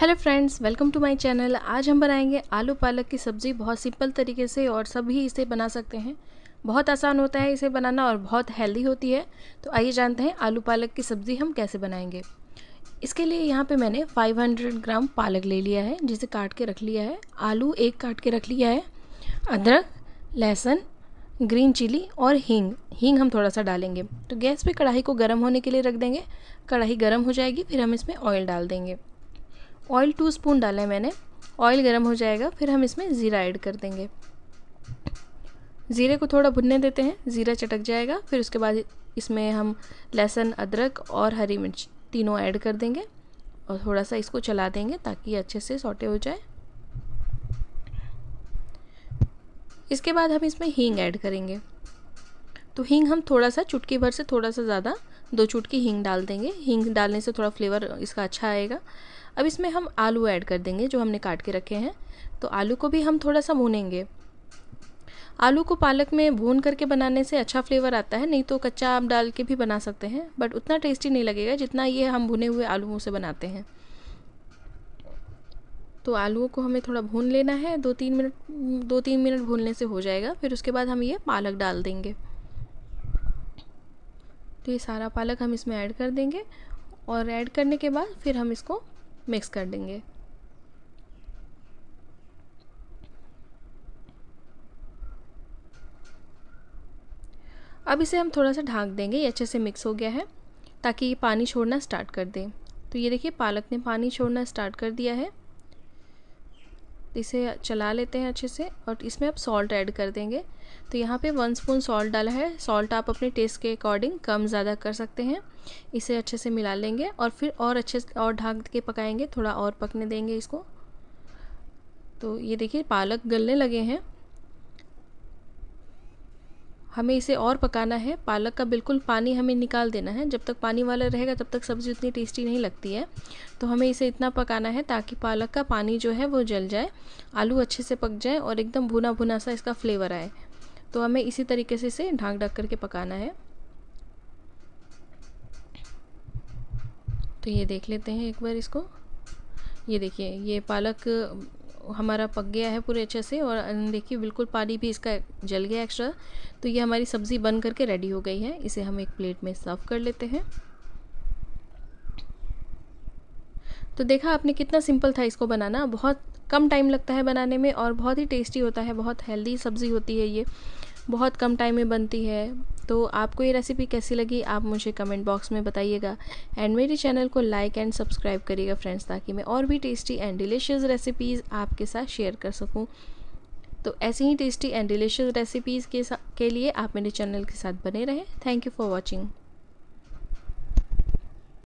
hello friends welcome to my channel आज हम बनाएंगे आलू पालक की सब्ज़ी बहुत सिंपल तरीके से और सभी इसे बना सकते हैं बहुत आसान होता है इसे बनाना और बहुत हेल्दी होती है तो आइए जानते हैं आलू पालक की सब्ज़ी हम कैसे बनाएंगे इसके लिए यहाँ पे मैंने 500 ग्राम पालक ले लिया है जिसे काट के रख लिया है आलू एक काट के रख लिया है अदरक लहसुन ग्रीन चिली और हींग हींग हम थोड़ा सा डालेंगे तो गैस पे कढ़ाई को गर्म होने के लिए रख देंगे कढ़ाई गर्म हो जाएगी फिर हम इसमें ऑयल डाल देंगे ऑयल टू स्पून डाला है मैंने ऑयल गर्म हो जाएगा फिर हम इसमें ज़ीरा ऐड कर देंगे ज़ीरे को थोड़ा भुनने देते हैं ज़ीरा चटक जाएगा फिर उसके बाद इसमें हम लहसुन अदरक और हरी मिर्च तीनों ऐड कर देंगे और थोड़ा सा इसको चला देंगे ताकि अच्छे से सोटे हो जाए इसके बाद हम इसमें हींग ऐड करेंगे तो हींग हम थोड़ा सा चुटकी भर से थोड़ा सा ज़्यादा दो चुटकी हींग डाल देंगे हींग डालने से थोड़ा फ्लेवर इसका अच्छा आएगा अब इसमें हम आलू ऐड कर देंगे जो हमने काट के रखे हैं तो आलू को भी हम थोड़ा सा भूनेंगे आलू को पालक में भून करके बनाने से अच्छा फ्लेवर आता है नहीं तो कच्चा आम डाल के भी बना सकते हैं बट उतना टेस्टी नहीं लगेगा जितना ये हम भुने हुए आलूओं से बनाते हैं तो आलूओं को हमें थोड़ा भून लेना है दो तीन मिनट दो तीन मिनट भूनने से हो जाएगा फिर उसके बाद हम ये पालक डाल देंगे तो ये सारा पालक हम इसमें ऐड कर देंगे और ऐड करने के बाद फिर हम इसको मिक्स कर देंगे अब इसे हम थोड़ा सा ढाँक देंगे ये अच्छे से मिक्स हो गया है ताकि ये पानी छोड़ना स्टार्ट कर दें तो ये देखिए पालक ने पानी छोड़ना स्टार्ट कर दिया है इसे चला लेते हैं अच्छे से और इसमें आप सॉल्ट ऐड कर देंगे तो यहाँ पे वन स्पून सॉल्ट डाला है सॉल्ट आप अपने टेस्ट के अकॉर्डिंग कम ज़्यादा कर सकते हैं इसे अच्छे से मिला लेंगे और फिर और अच्छे से और ढाक के पकाएंगे थोड़ा और पकने देंगे इसको तो ये देखिए पालक गलने लगे हैं हमें इसे और पकाना है पालक का बिल्कुल पानी हमें निकाल देना है जब तक पानी वाला रहेगा तब तक सब्ज़ी उतनी टेस्टी नहीं लगती है तो हमें इसे इतना पकाना है ताकि पालक का पानी जो है वो जल जाए आलू अच्छे से पक जाए और एकदम भुना भुना सा इसका फ्लेवर आए तो हमें इसी तरीके से इसे ढाँक ढक करके पकाना है तो ये देख लेते हैं एक बार इसको ये देखिए ये पालक हमारा पक गया है पूरे अच्छे से और देखिए बिल्कुल पानी भी इसका जल गया एक्स्ट्रा तो ये हमारी सब्ज़ी बन करके रेडी हो गई है इसे हम एक प्लेट में सर्व कर लेते हैं तो देखा आपने कितना सिंपल था इसको बनाना बहुत कम टाइम लगता है बनाने में और बहुत ही टेस्टी होता है बहुत हेल्दी सब्ज़ी होती है ये बहुत कम टाइम में बनती है तो आपको ये रेसिपी कैसी लगी आप मुझे कमेंट बॉक्स में बताइएगा एंड मेरे चैनल को लाइक एंड सब्सक्राइब करिएगा फ्रेंड्स ताकि मैं और भी टेस्टी एंड डिलीशियस रेसिपीज़ आपके साथ शेयर कर सकूँ तो ऐसी ही टेस्टी एंड डिलीशियस रेसिपीज़ के, के लिए आप मेरे चैनल के साथ बने रहें थैंक यू फॉर वॉचिंग